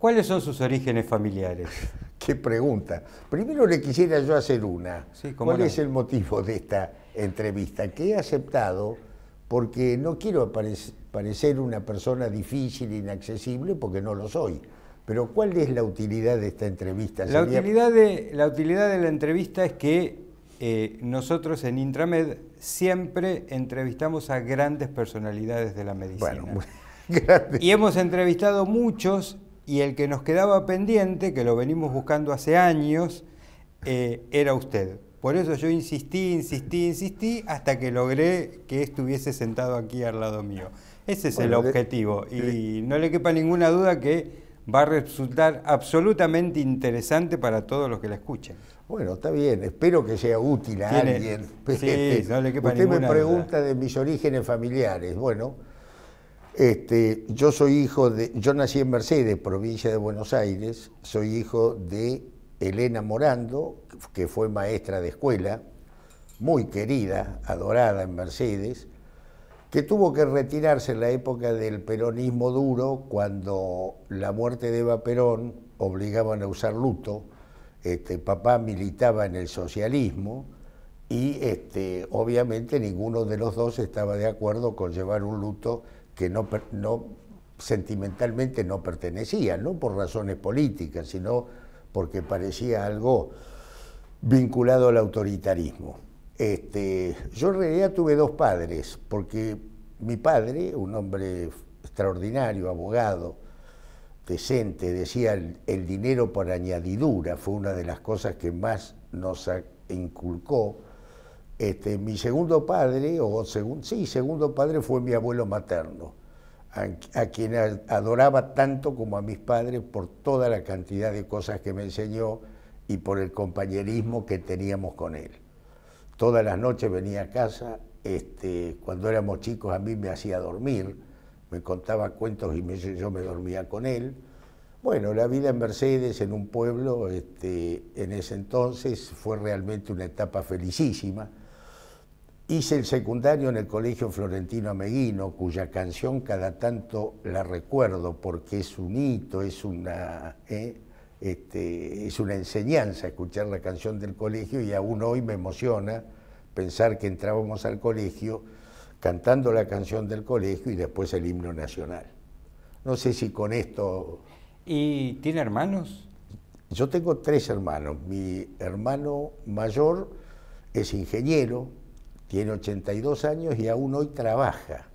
¿Cuáles son sus orígenes familiares? Qué pregunta. Primero le quisiera yo hacer una. ¿Cuál es el motivo de esta entrevista? Que he aceptado porque no quiero parecer una persona difícil, inaccesible, porque no lo soy. Pero ¿cuál es la utilidad de esta entrevista? La, utilidad, de, la entrevista es que eh, nosotros en Intramed siempre entrevistamos a grandes personalidades de la medicina. y hemos entrevistado muchos y el que nos quedaba pendiente, que lo venimos buscando hace años, eh, era usted. Por eso yo insistí, insistí, insistí, hasta que logré que estuviese sentado aquí al lado mío. Ese es el objetivo. y no le quepa ninguna duda que va a resultar absolutamente interesante para todos los que la escuchen. Bueno, está bien, espero que sea útil a alguien. Sí, usted me pregunta de mis orígenes familiares. Bueno, este, yo soy hijo de, yo nací en Mercedes, provincia de Buenos Aires, soy hijo de Elena Morando, que fue maestra de escuela, muy querida, adorada en Mercedes, que tuvo que retirarse en la época del peronismo duro, cuando la muerte de Eva Perón obligaban a usar luto. Este, papá militaba en el socialismo y este, obviamente ninguno de los dos estaba de acuerdo con llevar un luto que no, sentimentalmente no pertenecía, no por razones políticas, sino porque parecía algo vinculado al autoritarismo. Este, yo en realidad tuve dos padres, porque mi padre, un hombre extraordinario, abogado, decente, decía el dinero por añadidura, fue una de las cosas que más nos inculcó este, mi segundo padre, o sí, segundo padre fue mi abuelo materno, a, quien adoraba tanto como a mis padres por toda la cantidad de cosas que me enseñó y por el compañerismo que teníamos con él. Todas las noches venía a casa, este, cuando éramos chicos a mí me hacía dormir, me contaba cuentos y yo me dormía con él. Bueno, la vida en Mercedes, en un pueblo, este, en ese entonces fue realmente una etapa felicísima Hice el secundario en el Colegio Florentino Ameguino, cuya canción cada tanto la recuerdo porque es un hito, es una, eh, este, es una enseñanza escuchar la canción del colegio y aún hoy me emociona pensar que entrábamos al colegio cantando la canción del colegio y después el himno nacional. No sé si con esto... ¿Y tiene hermanos? Yo tengo tres hermanos. Mi hermano mayor es ingeniero, tiene 82 años y aún hoy trabaja.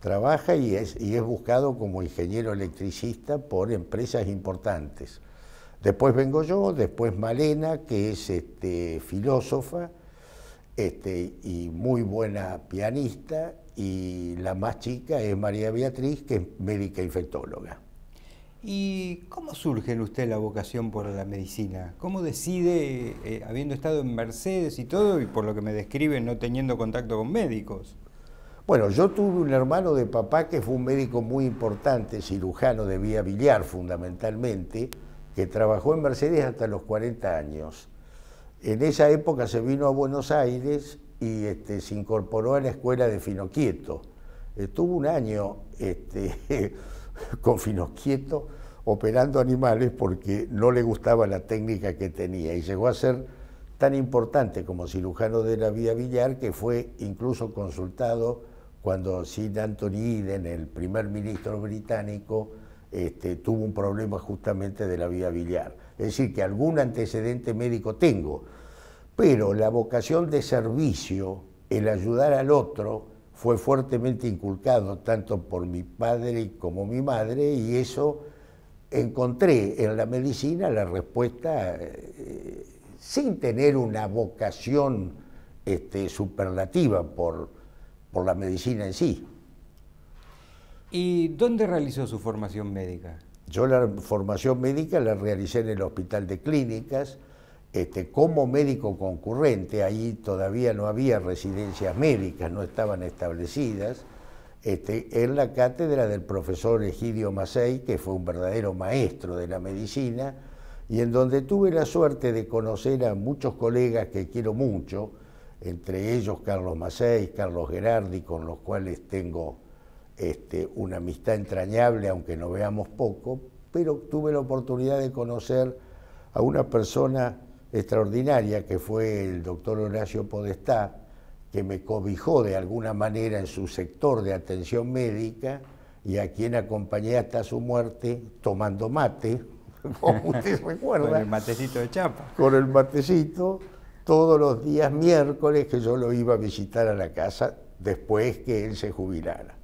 Trabaja y es, y es buscado como ingeniero electricista por empresas importantes. Después vengo yo, después Malena, que es este, filósofa este, y muy buena pianista, y la más chica es María Beatriz, que es médica infectóloga. ¿Y cómo surge en usted la vocación por la medicina? ¿Cómo decide, eh, habiendo estado en Mercedes y todo, y por lo que me describe, no teniendo contacto con médicos? Bueno, yo tuve un hermano de papá que fue un médico muy importante, cirujano de vía biliar fundamentalmente, que trabajó en Mercedes hasta los 40 años. En esa época se vino a Buenos Aires y este, se incorporó a la escuela de Finoquieto. Estuvo un año este, con quietos, operando animales porque no le gustaba la técnica que tenía y llegó a ser tan importante como cirujano de la vía Villar que fue incluso consultado cuando Sir Anthony Eden, el primer ministro británico, este, tuvo un problema justamente de la vía biliar. Es decir, que algún antecedente médico tengo, pero la vocación de servicio, el ayudar al otro, fue fuertemente inculcado tanto por mi padre como mi madre y eso encontré en la medicina la respuesta eh, sin tener una vocación este, superlativa por la medicina en sí. ¿Y dónde realizó su formación médica? Yo la formación médica la realicé en el Hospital de Clínicas, este, como médico concurrente, ahí todavía no había residencias médicas, no estaban establecidas, este, en la cátedra del profesor Egidio Macei, que fue un verdadero maestro de la medicina, y en donde tuve la suerte de conocer a muchos colegas que quiero mucho, entre ellos Carlos Macei, Carlos Gerardi, con los cuales tengo este, una amistad entrañable, aunque no veamos poco, pero tuve la oportunidad de conocer a una persona extraordinaria que fue el doctor Horacio Podestá, que me cobijó de alguna manera en su sector de atención médica y a quien acompañé hasta su muerte tomando mate, como usted recuerda. con el matecito de chapa. Con el matecito, todos los días miércoles que yo lo iba a visitar a la casa después que él se jubilara.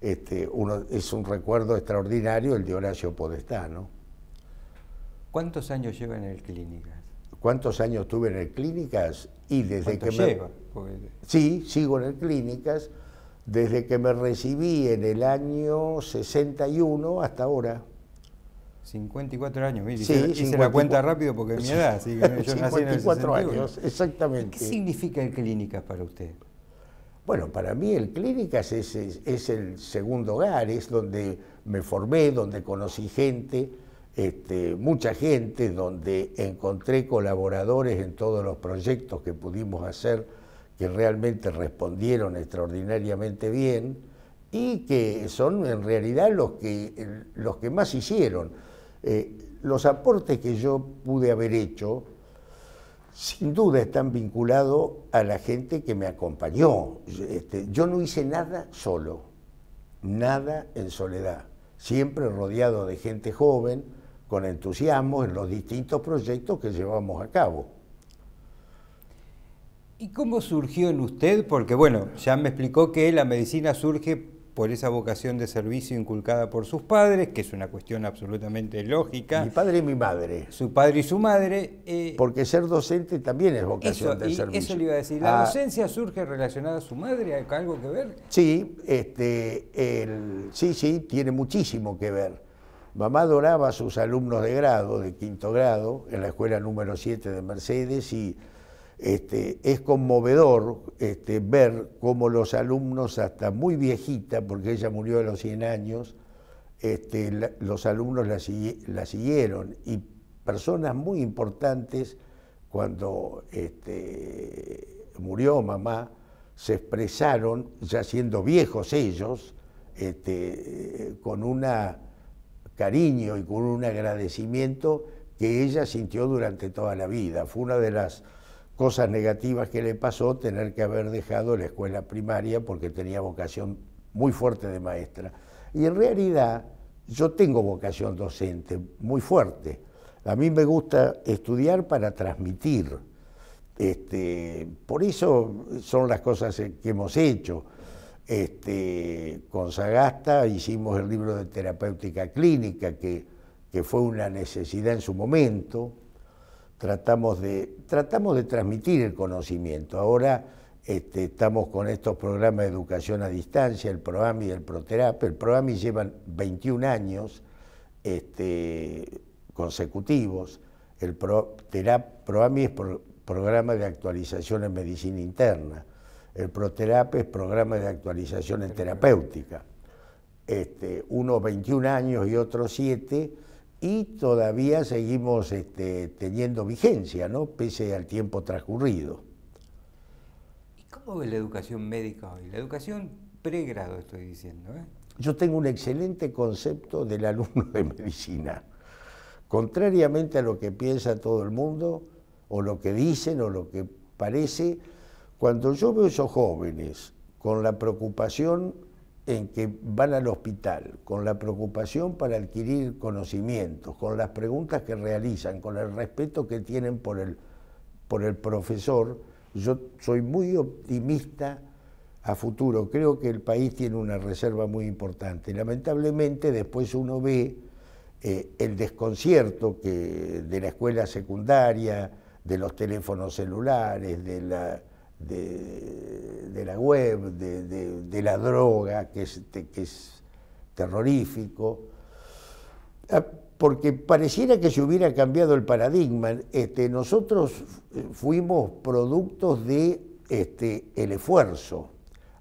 Este, uno, es un recuerdo extraordinario el de Horacio Podestá, ¿no? ¿Cuántos años lleva en el clínica? cuántos años tuve en el Clínicas y desde que Sí, sigo en el Clínicas desde que me recibí en el año 61 hasta ahora. 54 años, mire, sí, hice, la cuenta rápido porque mi edad, 54 años, exactamente. ¿Qué significa el Clínicas para usted? Bueno, para mí el Clínicas es, el segundo hogar, es donde me formé, donde conocí gente, este, mucha gente, donde encontré colaboradores en todos los proyectos que pudimos hacer, que realmente respondieron extraordinariamente bien y que son en realidad los que, los que más hicieron. Eh, los aportes que yo pude haber hecho, sin duda están vinculados a la gente que me acompañó. Este, yo no hice nada solo, nada en soledad, siempre rodeado de gente joven, con entusiasmo en los distintos proyectos que llevamos a cabo. ¿Y cómo surgió en usted? Porque bueno, ya me explicó que la medicina surge por esa vocación de servicio inculcada por sus padres, que es una cuestión absolutamente lógica. Mi padre y mi madre. Su padre y su madre. Eh, Porque ser docente también es vocación de servicio. Eso le iba a decir. ¿La ah. docencia surge relacionada a su madre? ¿Hay algo que ver? Sí, este, el, sí, sí, tiene muchísimo que ver. Mamá adoraba a sus alumnos de grado, de quinto grado, en la escuela número 7 de Mercedes y este, es conmovedor este, ver cómo los alumnos, hasta muy viejita, porque ella murió a los 100 años, este, los alumnos la, la, siguieron y personas muy importantes, cuando este, murió mamá, se expresaron, ya siendo viejos ellos, este, con una cariño y con un agradecimiento que ella sintió durante toda la vida. Fue una de las cosas negativas que le pasó tener que haber dejado la escuela primaria porque tenía vocación muy fuerte de maestra. Y en realidad yo tengo vocación docente muy fuerte. A mí me gusta estudiar para transmitir. Este, por eso son las cosas que hemos hecho. Este, con Sagasta hicimos el libro de terapéutica clínica, que, fue una necesidad en su momento. Tratamos de, transmitir el conocimiento. Ahora este, estamos con estos programas de educación a distancia, el PROAMI y el PROTERAP. El PROAMI llevan 21 años este, consecutivos. El PROAMI es Programa de Actualización en Medicina Interna el ProTerap es programa de actualización en terapéutica. Este, unos 21 años y otros 7, y todavía seguimos este, teniendo vigencia, ¿no? pese al tiempo transcurrido. ¿Y cómo es la educación médica hoy? La educación pregrado, estoy diciendo. ¿eh? Yo tengo un excelente concepto del alumno de medicina. Contrariamente a lo que piensa todo el mundo, o lo que dicen, o lo que parece, cuando yo veo esos jóvenes con la preocupación en que van al hospital, con la preocupación para adquirir conocimientos, con las preguntas que realizan, con el respeto que tienen por el, por el profesor, yo soy muy optimista a futuro. Creo que el país tiene una reserva muy importante. Lamentablemente después uno ve eh, el desconcierto de la escuela secundaria, de los teléfonos celulares, de la de, la web, de, la droga, que es, que es terrorífico, ah, porque pareciera que se hubiera cambiado el paradigma. Este, nosotros fuimos productos de este, el esfuerzo.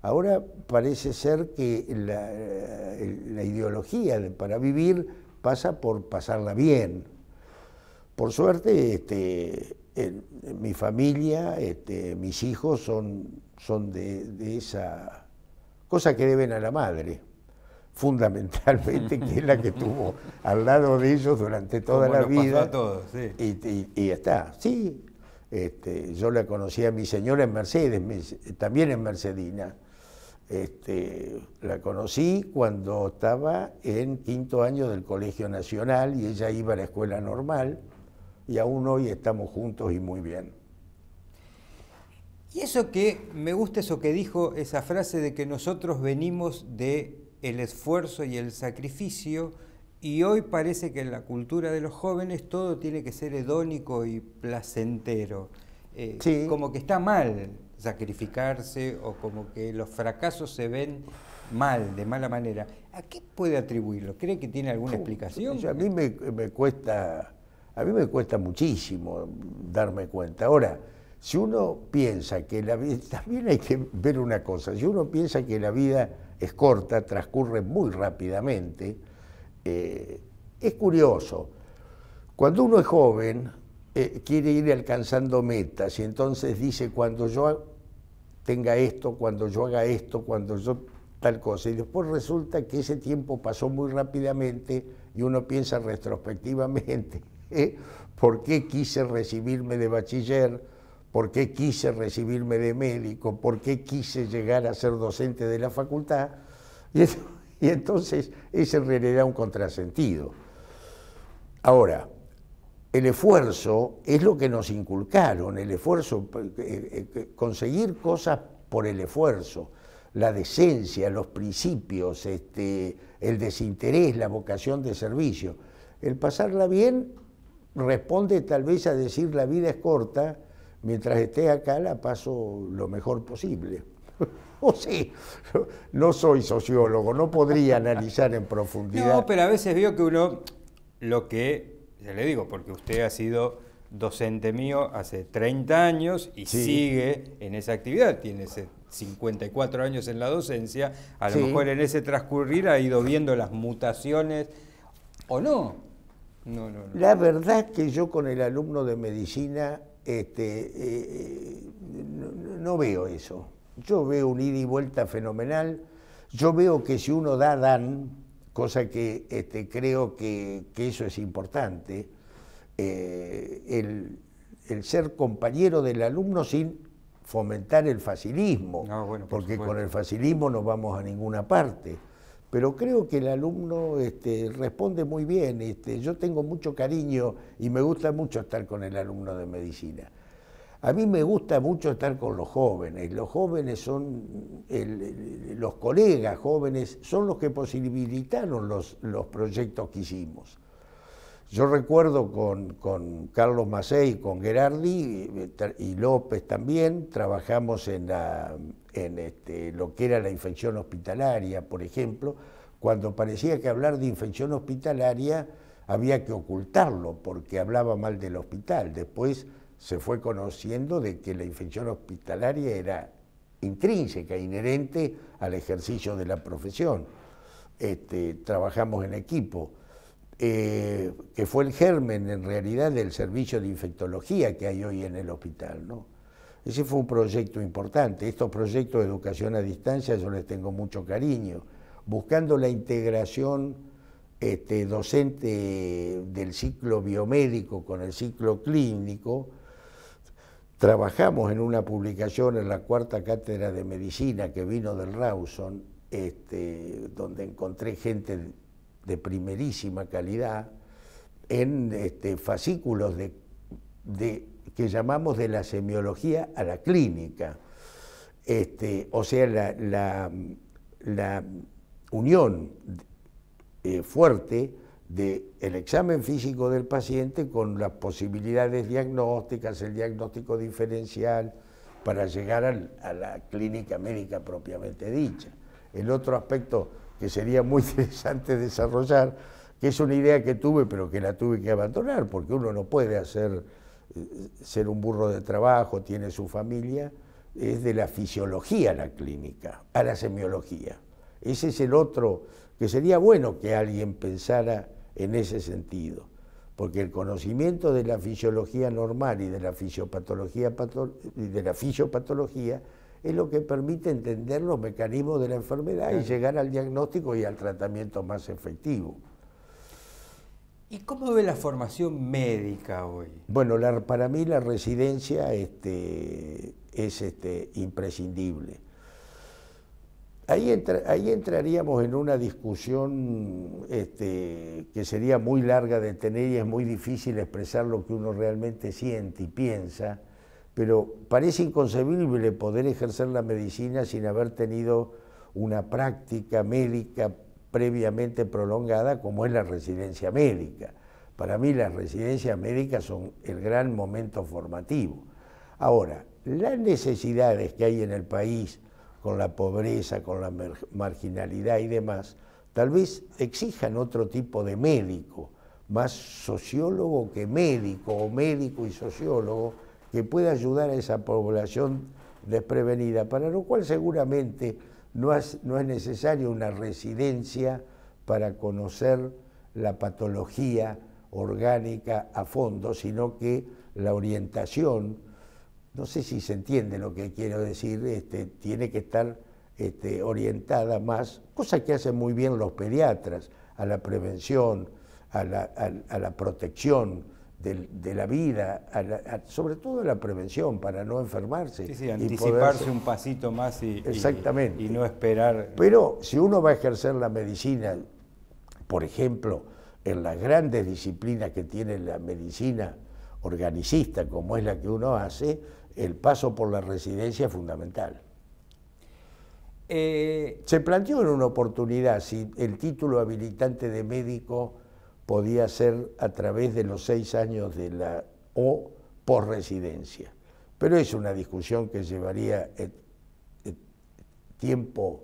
Ahora parece ser que la, eh, ideología para vivir pasa por pasarla bien. Por suerte, este, mi familia, este, mis hijos son, son de, esa cosa que deben a la madre, fundamentalmente, que es la que estuvo al lado de ellos durante toda la vida. y, está, sí. Este, yo la conocí a mi señora en Mercedes, también en Mercedina. Este, la conocí cuando estaba en quinto año del Colegio Nacional y ella iba a la escuela normal y aún hoy estamos juntos y muy bien. Y eso que me gusta eso que dijo esa frase de que nosotros venimos de el esfuerzo y el sacrificio y hoy parece que en la cultura de los jóvenes todo tiene que ser hedónico y placentero. Eh, como que está mal sacrificarse o como que los fracasos se ven mal, de mala manera. ¿A qué puede atribuirlo? ¿Cree que tiene alguna explicación? a mí me, me cuesta a mí me cuesta muchísimo darme cuenta. Ahora, si uno piensa que la vida, también hay que ver una cosa, si uno piensa que la vida es corta, transcurre muy rápidamente, eh, es curioso. Cuando uno es joven, eh, quiere ir alcanzando metas y entonces dice, cuando yo tenga esto, cuando yo haga esto, cuando yo tal cosa. Y después resulta que ese tiempo pasó muy rápidamente y uno piensa retrospectivamente ¿eh? por qué quise recibirme de bachiller, por qué quise recibirme de médico, por qué quise llegar a ser docente de la facultad. Y, entonces es en realidad un contrasentido. Ahora, el esfuerzo es lo que nos inculcaron, el esfuerzo, eh, eh, conseguir cosas por el esfuerzo, la decencia, los principios, este, el desinterés, la vocación de servicio. El pasarla bien responde tal vez a decir la vida es corta, mientras esté acá la paso lo mejor posible. o sí, no soy sociólogo, no podría analizar en profundidad. No, pero a veces veo que uno, lo que, ya le digo, porque usted ha sido docente mío hace 30 años y sigue en esa actividad, tiene 54 años en la docencia, a lo mejor en ese transcurrir ha ido viendo las mutaciones o no la verdad que yo con el alumno de medicina este, eh, no, veo eso. Yo veo un ida y vuelta fenomenal. Yo veo que si uno da, dan, cosa que este, creo que, eso es importante, eh, el, ser compañero del alumno sin fomentar el facilismo, ah, porque con el facilismo no vamos a ninguna parte pero creo que el alumno este, responde muy bien. Este, yo tengo mucho cariño y me gusta mucho estar con el alumno de medicina. A mí me gusta mucho estar con los jóvenes. Los jóvenes son, los colegas jóvenes son los que posibilitaron los, proyectos que hicimos. Yo recuerdo con, Carlos Macei, con Gerardi eh, y López también, trabajamos en la, en este, lo que era la infección hospitalaria, por ejemplo, cuando parecía que hablar de infección hospitalaria había que ocultarlo porque hablaba mal del hospital. Después se fue conociendo de que la infección hospitalaria era intrínseca, inherente al ejercicio de la profesión. Este, trabajamos en equipo, eh, que fue el germen en realidad del servicio de infectología que hay hoy en el hospital. ¿no? Ese fue un proyecto importante. Estos proyectos de educación a distancia yo les tengo mucho cariño, buscando la integración este, docente del ciclo biomédico con el ciclo clínico. Trabajamos en una publicación en la cuarta cátedra de medicina que vino del Rawson, este, donde encontré gente de primerísima calidad en este, fascículos de que llamamos de la semiología a la clínica, este, o sea, la, la, unión eh, fuerte del el examen físico del paciente con las posibilidades diagnósticas, el diagnóstico diferencial, para llegar a la clínica médica propiamente dicha. El otro aspecto que sería muy interesante desarrollar, que es una idea que tuve, pero que la tuve que abandonar, porque uno no puede hacer ser un burro de trabajo, tiene su familia, es de la fisiología a la clínica, a la semiología. Ese es el otro, que sería bueno que alguien pensara en ese sentido, porque el conocimiento de la fisiología normal y de la fisiopatología y de la fisiopatología es lo que permite entender los mecanismos de la enfermedad y llegar al diagnóstico y al tratamiento más efectivo. ¿Y cómo ve la formación médica hoy? Bueno, para mí la residencia este, es este, imprescindible. Ahí, entraríamos en una discusión este, que sería muy larga de tener y es muy difícil expresar lo que uno realmente siente y piensa, pero parece inconcebible poder ejercer la medicina sin haber tenido una práctica médica previamente prolongada como es la residencia médica. Para mí las residencias médicas son el gran momento formativo. Ahora, las necesidades que hay en el país con la pobreza, con la marginalidad y demás, tal vez exijan otro tipo de médico, más sociólogo que médico, o médico y sociólogo, que pueda ayudar a esa población desprevenida, para lo cual seguramente no es, necesaria una residencia para conocer la patología orgánica a fondo, sino que la orientación, no sé si se entiende lo que quiero decir, este, tiene que estar este, orientada más, cosa que hacen muy bien los pediatras, a la prevención, a la protección, de, la vida, sobre todo de la prevención, para no enfermarse. Sí, sí, anticiparse un pasito más y, Exactamente. Y, no esperar. Pero si uno va a ejercer la medicina, por ejemplo, en las grandes disciplinas que tiene la medicina organicista, como es la que uno hace, el paso por la residencia es fundamental. Eh, Se planteó en una oportunidad si el título habilitante de médico podía ser a través de los seis años de la o por residencia. Pero es una discusión que llevaría eh, eh, tiempo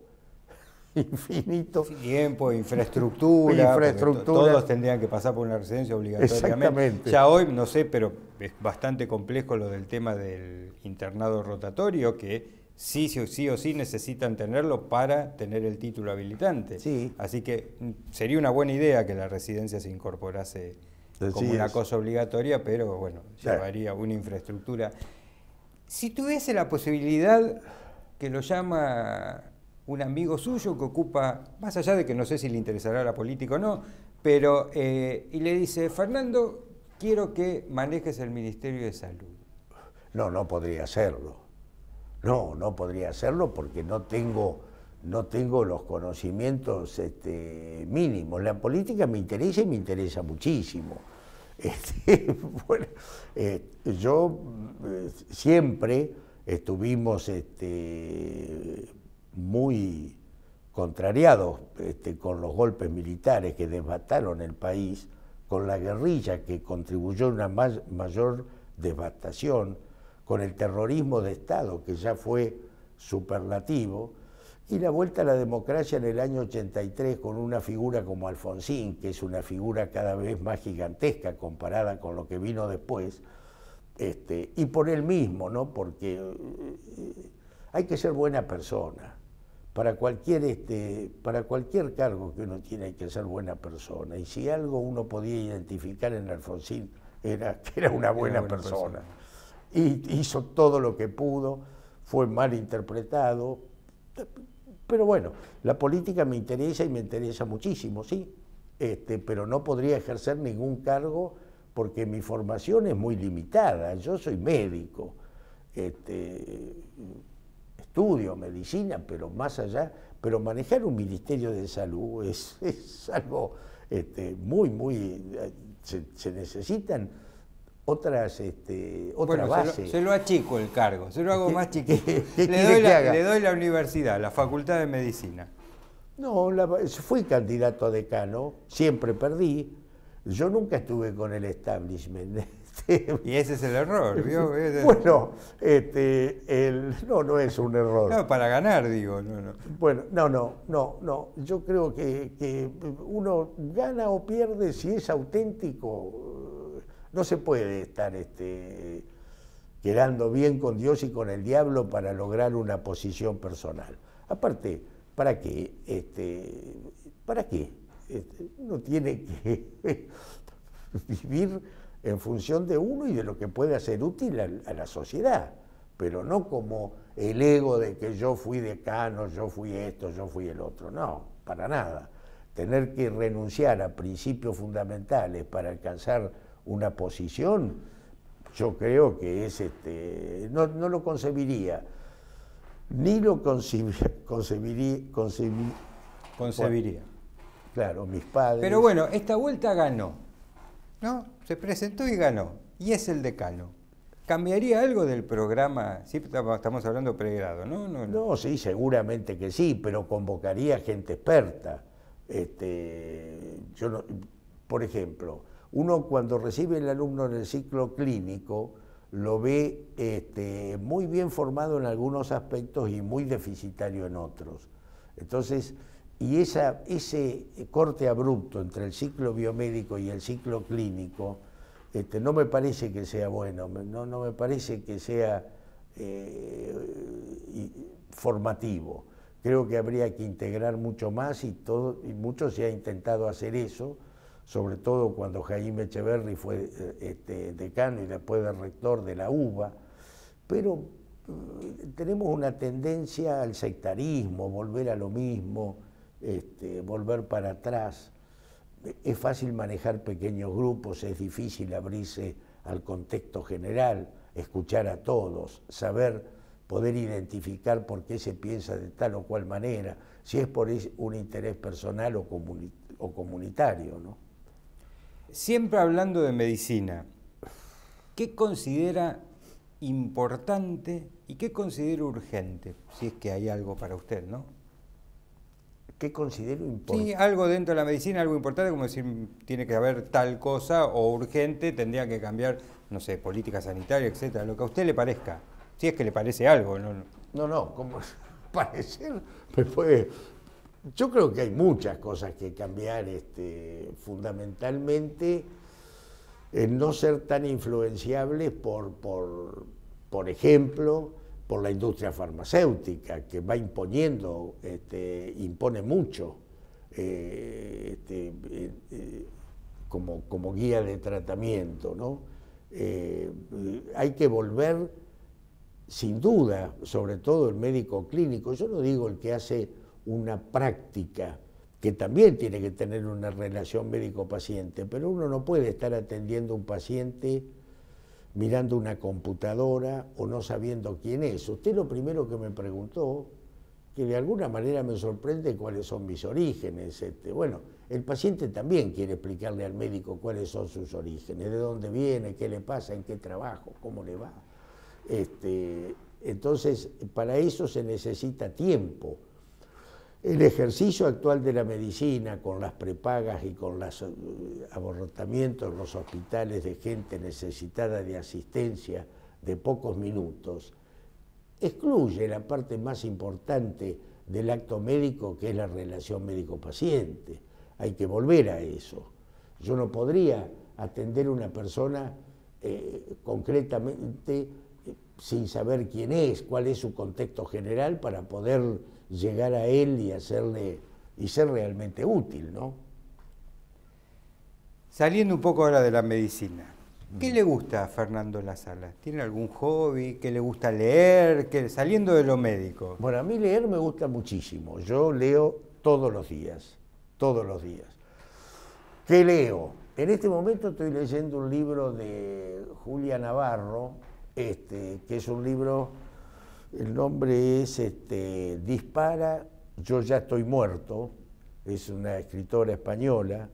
infinito. Tiempo, infraestructura. Todos tendrían que pasar por una residencia obligatoriamente. Exactamente. Ya hoy, no sé, pero es bastante complejo lo del tema del internado rotatorio, que sí, sí o sí necesitan tenerlo para tener el título habilitante. Así que mm, sería una buena idea que la residencia se incorporase como una cosa obligatoria, pero bueno, llevaría una infraestructura. Si tuviese la posibilidad que lo llama un amigo suyo que ocupa, más allá de que no sé si le interesará la política o no, pero, eh, y le dice, Fernando, quiero que manejes el Ministerio de Salud. No, no podría hacerlo. No, no podría hacerlo porque no tengo, los conocimientos este, mínimos. La política me interesa y me interesa muchísimo. Este, bueno, eh, yo eh, siempre estuvimos este, muy contrariados con los golpes militares que desbataron el país, con la guerrilla que contribuyó a una mayor devastación con el terrorismo de Estado, que ya fue superlativo, y la vuelta a la democracia en el año 83 con una figura como Alfonsín, que es una figura cada vez más gigantesca comparada con lo que vino después, este, y por él mismo, ¿no? porque eh, eh, hay que ser buena persona. Para cualquier, este, para cualquier cargo que uno tiene hay que ser buena persona. Y si algo uno podía identificar en Alfonsín era que era una buena, persona hizo todo lo que pudo, fue mal interpretado. Pero bueno, la política me interesa y me interesa muchísimo, sí, este, pero no podría ejercer ningún cargo porque mi formación es muy limitada. Yo soy médico, este, estudio medicina, pero más allá, pero manejar un ministerio de salud es, algo este, muy, muy, eh, se necesitan otras, este, otra base. Se lo, achico el cargo, se lo hago más chiquito. le, doy la, universidad, la facultad de medicina. No, fui candidato a decano, siempre perdí. Yo nunca estuve con el establishment. y ese es el error, bueno, este, no, no es un error. No, para ganar, digo. No, no. Bueno, no, no, no, no. Yo creo que uno gana o pierde si es auténtico no se puede estar este, quedando bien con Dios y con el diablo para lograr una posición personal. Aparte, ¿para qué? Este, ¿Para qué? Este, uno tiene que vivir en función de uno y de lo que pueda ser útil a la sociedad, pero no como el ego de que yo fui decano, yo fui esto, yo fui el otro. No, para nada. Tener que renunciar a principios fundamentales para alcanzar una posición, yo creo que es, este, no, no lo concebiría, ni lo concebiría, concebiría, Claro, mis padres. Pero bueno, esta vuelta ganó, ¿no? Se presentó y ganó, y es el decano. ¿Cambiaría algo del programa? Sí, estamos hablando pregrado, ¿no? ¿no? sí, seguramente que sí, pero convocaría gente experta. Este, yo por ejemplo, uno cuando recibe el alumno en el ciclo clínico lo ve este, muy bien formado en algunos aspectos y muy deficitario en otros. Entonces, y ese corte abrupto entre el ciclo biomédico y el ciclo clínico este, no me parece que sea bueno, no, me parece que sea eh, formativo creo que habría que integrar mucho más y, todo, y mucho se ha intentado hacer eso, sobre todo cuando Jaime Echeverri fue eh, este, decano y después de rector de la UBA, pero mm, tenemos una tendencia al sectarismo, volver a lo mismo, este, volver para atrás. Es fácil manejar pequeños grupos, es difícil abrirse al contexto general, escuchar a todos, saber poder identificar por qué se piensa de tal o cual manera, si es por un interés personal o, o comunitario, ¿no? Siempre hablando de medicina, ¿qué considera importante y qué considera urgente? Si es que hay algo para usted, ¿no? ¿Qué considero importante? Sí, algo dentro de la medicina, algo importante, como decir, tiene que haber tal cosa o urgente, tendría que cambiar, no sé, política sanitaria, etcétera, lo que a usted le parezca. Si es que le parece algo, ¿no? No, no, como parecer me puede yo creo que hay muchas cosas que cambiar, este, fundamentalmente en no ser tan influenciables por, por, por ejemplo, por la industria farmacéutica, que va imponiendo, este, impone mucho eh, este, eh, eh, como, como, guía de tratamiento. ¿no? hay que volver, sin duda, sobre todo el médico clínico, yo no digo el que hace una práctica que también tiene que tener una relación médico-paciente, pero uno no puede estar atendiendo a un paciente mirando una computadora o no sabiendo quién es. Usted lo primero que me preguntó, que de alguna manera me sorprende cuáles son mis orígenes. Este, bueno, el paciente también quiere explicarle al médico cuáles son sus orígenes, de dónde viene, qué le pasa, en qué trabajo, cómo le va. Este, entonces, para eso se necesita tiempo el ejercicio actual de la medicina, con las prepagas y con los eh, aborrotamientos en los hospitales de gente necesitada de asistencia de pocos minutos, excluye la parte más importante del acto médico, que es la relación médico-paciente. Hay que volver a eso. Yo no podría atender a una persona eh, concretamente eh, sin saber quién es, cuál es su contexto general para poder llegar a él y hacerle y ser realmente útil, ¿no? Saliendo un poco ahora de la medicina, ¿qué mm. le gusta a Fernando Lazala? ¿Tiene algún hobby? ¿Qué le gusta leer? saliendo de lo médico. Bueno, a mí leer me gusta muchísimo. Yo leo todos los días, todos los días. ¿Qué leo? En este momento estoy leyendo un libro de Julia Navarro, este, que es un libro el nombre es este, Dispara, yo ya estoy muerto, es una escritora española,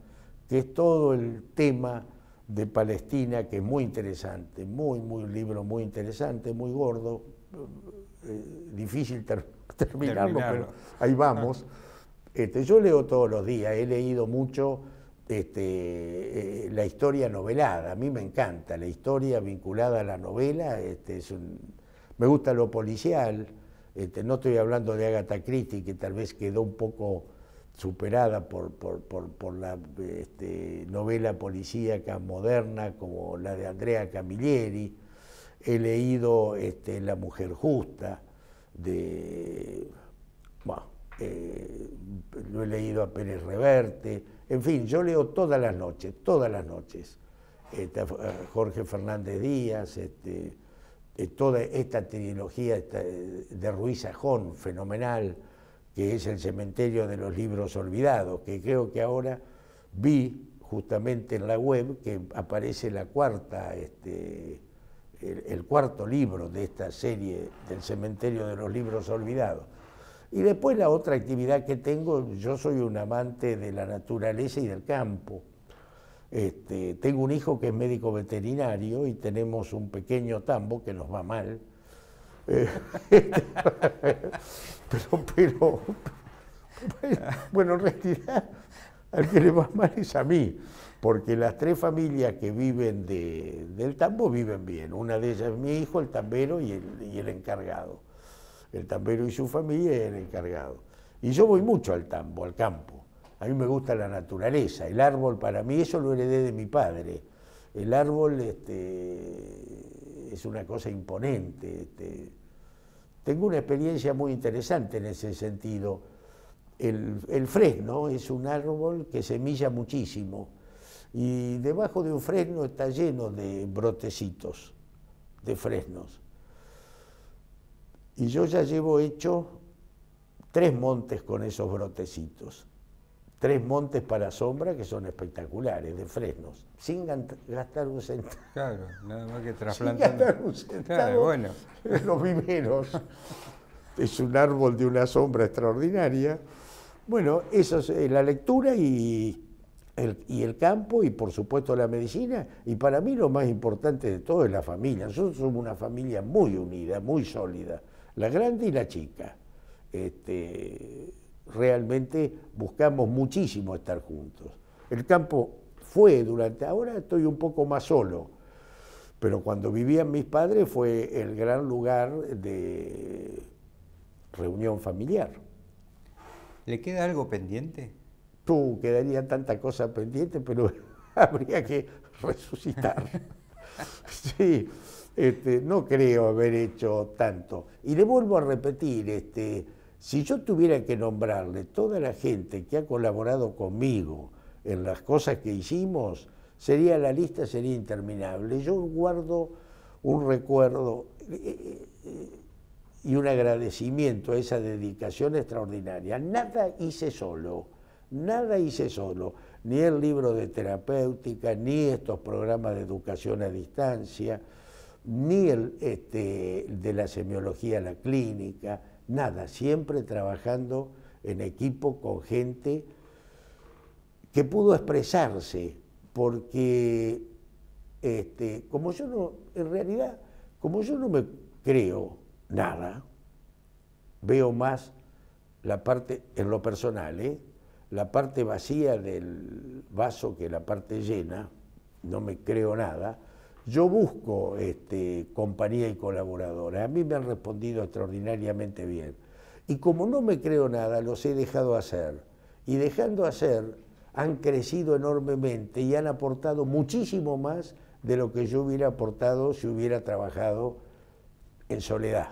que es todo el tema de Palestina, que es muy interesante, muy, muy un libro muy interesante, muy gordo, eh, difícil terminarlo, pero ahí vamos. Este, yo leo todos los días, he leído mucho este, eh, la historia novelada, a mí me encanta, la historia vinculada a la novela este, es un, me gusta lo policial, este, no estoy hablando de Agatha Christie, que tal vez quedó un poco superada por, por, la este, novela policíaca moderna como la de Andrea Camilleri. He leído este, La Mujer Justa, de, bueno, eh, lo he leído a Pérez Reverte, en fin, yo leo todas las noches, todas las noches. Jorge Fernández Díaz, este, eh, toda esta trilogía eh, de Ruiz Sajón, fenomenal, que es el cementerio de los libros olvidados, que creo que ahora vi justamente en la web que aparece la cuarta, este, el cuarto libro de esta serie del cementerio de los libros olvidados. Y después la otra actividad que tengo, yo soy un amante de la naturaleza y del campo. Este, tengo un hijo que es médico veterinario y tenemos un pequeño tambo que nos va mal. Eh, este, pero, bueno, en realidad al que le va mal es a mí, porque las tres familias que viven del tambo viven bien. Una de ellas es mi hijo, el tambero y el, y el encargado. El tambero y su familia y el encargado. Y yo voy mucho al tambo, al campo. A mí me gusta la naturaleza, el árbol para mí, eso lo heredé de mi padre. El árbol este, es una cosa imponente. Este. Tengo una experiencia muy interesante en ese sentido. El, el fresno es un árbol que semilla muchísimo y debajo de un fresno está lleno de brotecitos, de fresnos. Y yo ya llevo hecho tres montes con esos brotecitos tres montes para sombra que son espectaculares, de fresnos, sin gastar un centavo. Claro, nada más que trasplantar. Sin un centavo bueno. los viveros. es un árbol de una sombra extraordinaria. Bueno, eso es eh, la lectura y el, y el campo y por supuesto la medicina. Y para mí lo más importante de todo es la familia. Nosotros somos una familia muy unida, muy sólida, la grande y la chica. Este, realmente buscamos muchísimo estar juntos. El campo fue durante, ahora estoy un poco más solo, pero cuando vivían mis padres fue el gran lugar de reunión familiar. ¿Le queda algo pendiente? Tú, quedaría tanta cosa pendiente, pero habría que resucitar. sí, este, no creo haber hecho tanto. Y le vuelvo a repetir, este, si yo tuviera que nombrarle toda la gente que ha colaborado conmigo en las cosas que hicimos, sería la lista sería interminable. Yo guardo un recuerdo eh, eh, eh, y un agradecimiento a esa dedicación extraordinaria. Nada hice solo, nada hice solo, ni el libro de terapéutica, ni estos programas de educación a distancia, ni el este, de la semiología a la clínica, nada, siempre trabajando en equipo con gente que pudo expresarse, porque este, como yo no, en realidad, como yo no me creo nada, veo más la parte, en lo personal, ¿eh? la parte vacía del vaso que la parte llena, no me creo nada, yo busco este, compañía y colaboradora. A mí me han respondido extraordinariamente bien. Y como no me creo nada, los he dejado hacer. Y dejando hacer, han crecido enormemente y han aportado muchísimo más de lo que yo hubiera aportado si hubiera trabajado en soledad.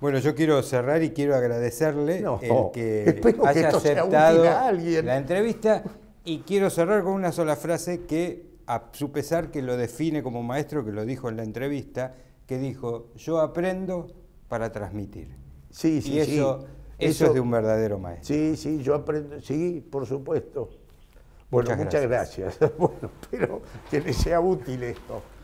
Bueno, yo quiero cerrar y quiero agradecerle el que haya aceptado la entrevista y quiero cerrar con una sola frase que a su pesar que lo define como maestro, que lo dijo en la entrevista, que dijo, yo aprendo para transmitir. Sí, sí, eso, sí. Eso, eso, es de un verdadero maestro. Sí, sí, yo aprendo, sí, por supuesto. Bueno, muchas gracias. bueno, pero que le sea útil esto.